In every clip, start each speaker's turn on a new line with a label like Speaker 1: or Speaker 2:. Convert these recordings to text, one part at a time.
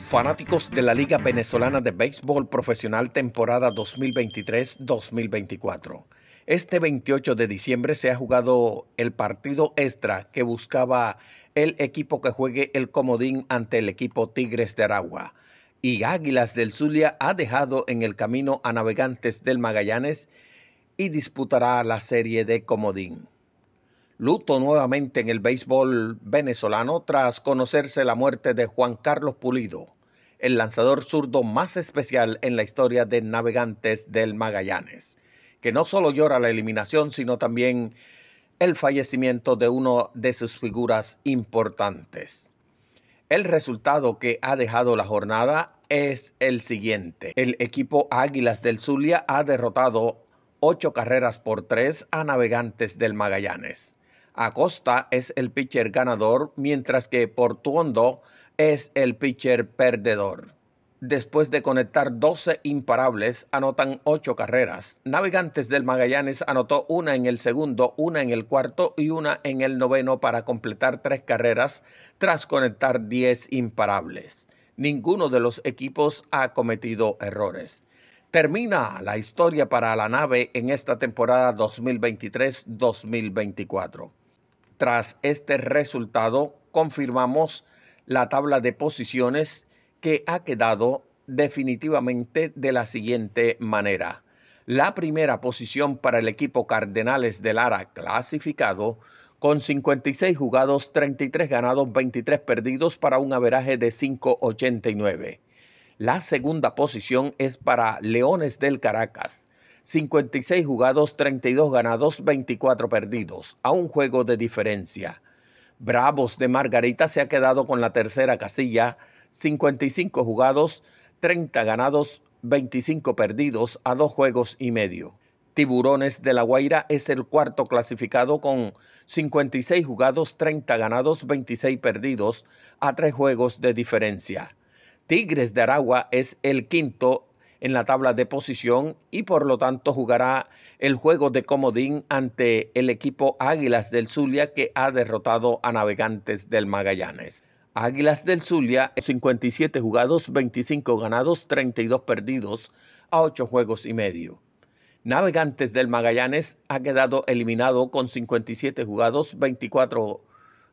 Speaker 1: Fanáticos de la Liga Venezolana de Béisbol Profesional temporada 2023-2024. Este 28 de diciembre se ha jugado el partido extra que buscaba el equipo que juegue el comodín ante el equipo Tigres de Aragua. Y Águilas del Zulia ha dejado en el camino a Navegantes del Magallanes y disputará la serie de comodín. Luto nuevamente en el béisbol venezolano tras conocerse la muerte de Juan Carlos Pulido, el lanzador zurdo más especial en la historia de Navegantes del Magallanes, que no solo llora la eliminación, sino también el fallecimiento de uno de sus figuras importantes. El resultado que ha dejado la jornada es el siguiente. El equipo Águilas del Zulia ha derrotado ocho carreras por tres a Navegantes del Magallanes. Acosta es el pitcher ganador, mientras que Portuondo es el pitcher perdedor. Después de conectar 12 imparables, anotan 8 carreras. Navegantes del Magallanes anotó una en el segundo, una en el cuarto y una en el noveno para completar 3 carreras tras conectar 10 imparables. Ninguno de los equipos ha cometido errores. Termina la historia para la nave en esta temporada 2023-2024. Tras este resultado, confirmamos la tabla de posiciones que ha quedado definitivamente de la siguiente manera. La primera posición para el equipo Cardenales de Lara clasificado con 56 jugados, 33 ganados, 23 perdidos para un averaje de 5.89. La segunda posición es para Leones del Caracas 56 jugados, 32 ganados, 24 perdidos, a un juego de diferencia. Bravos de Margarita se ha quedado con la tercera casilla, 55 jugados, 30 ganados, 25 perdidos, a dos juegos y medio. Tiburones de la Guaira es el cuarto clasificado con 56 jugados, 30 ganados, 26 perdidos, a tres juegos de diferencia. Tigres de Aragua es el quinto en la tabla de posición y por lo tanto jugará el juego de comodín ante el equipo Águilas del Zulia que ha derrotado a Navegantes del Magallanes. Águilas del Zulia, 57 jugados, 25 ganados, 32 perdidos, a 8 juegos y medio. Navegantes del Magallanes ha quedado eliminado con 57 jugados, 24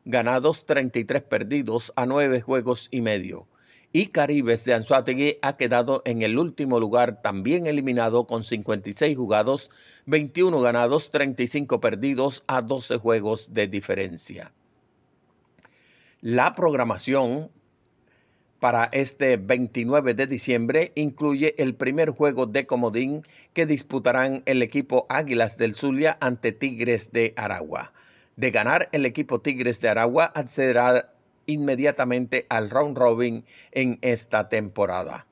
Speaker 1: ganados, 33 perdidos, a 9 juegos y medio y Caribes de Anzuategui ha quedado en el último lugar, también eliminado con 56 jugados, 21 ganados, 35 perdidos a 12 juegos de diferencia. La programación para este 29 de diciembre incluye el primer juego de comodín que disputarán el equipo Águilas del Zulia ante Tigres de Aragua. De ganar el equipo Tigres de Aragua accederá inmediatamente al round robin en esta temporada.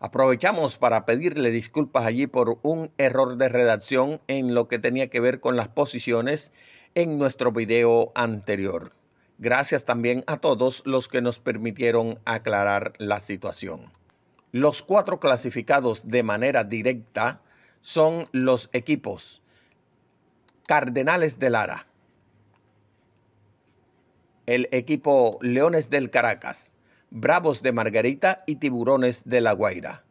Speaker 1: Aprovechamos para pedirle disculpas allí por un error de redacción en lo que tenía que ver con las posiciones en nuestro video anterior. Gracias también a todos los que nos permitieron aclarar la situación. Los cuatro clasificados de manera directa son los equipos Cardenales de Lara, el equipo Leones del Caracas, Bravos de Margarita y Tiburones de La Guaira.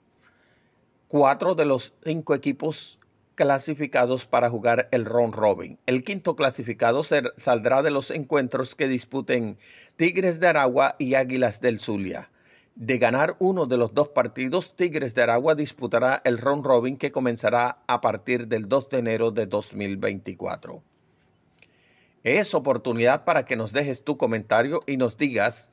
Speaker 1: Cuatro de los cinco equipos clasificados para jugar el ron robin. El quinto clasificado saldrá de los encuentros que disputen Tigres de Aragua y Águilas del Zulia. De ganar uno de los dos partidos, Tigres de Aragua disputará el ron robin que comenzará a partir del 2 de enero de 2024 es oportunidad para que nos dejes tu comentario y nos digas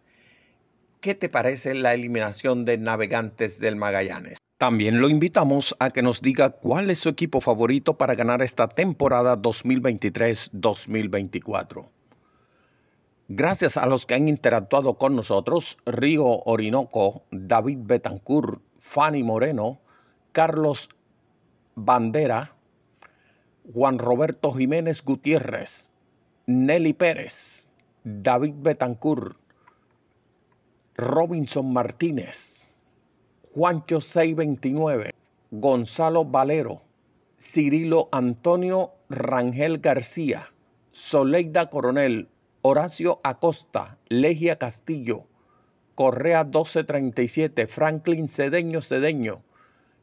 Speaker 1: qué te parece la eliminación de Navegantes del Magallanes. También lo invitamos a que nos diga cuál es su equipo favorito para ganar esta temporada 2023-2024. Gracias a los que han interactuado con nosotros, Río Orinoco, David Betancourt, Fanny Moreno, Carlos Bandera, Juan Roberto Jiménez Gutiérrez, Nelly Pérez, David Betancourt, Robinson Martínez, Juancho 629, Gonzalo Valero, Cirilo Antonio Rangel García, Soleida Coronel, Horacio Acosta, Legia Castillo, Correa 1237, Franklin Cedeño Cedeño,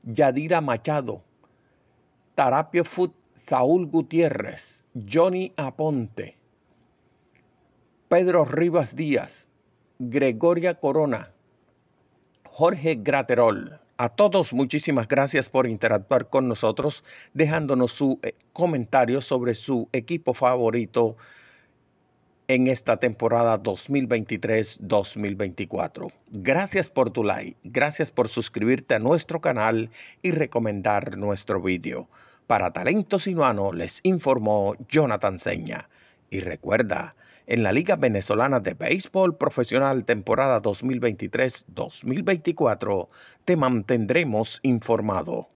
Speaker 1: Yadira Machado, Tarapio Food Saúl Gutiérrez, Johnny Aponte, Pedro Rivas Díaz, Gregoria Corona, Jorge Graterol. A todos muchísimas gracias por interactuar con nosotros, dejándonos su eh, comentario sobre su equipo favorito en esta temporada 2023-2024. Gracias por tu like, gracias por suscribirte a nuestro canal y recomendar nuestro video. Para Talento Sinuano les informó Jonathan Seña. Y recuerda, en la Liga Venezolana de Béisbol Profesional temporada 2023-2024 te mantendremos informado.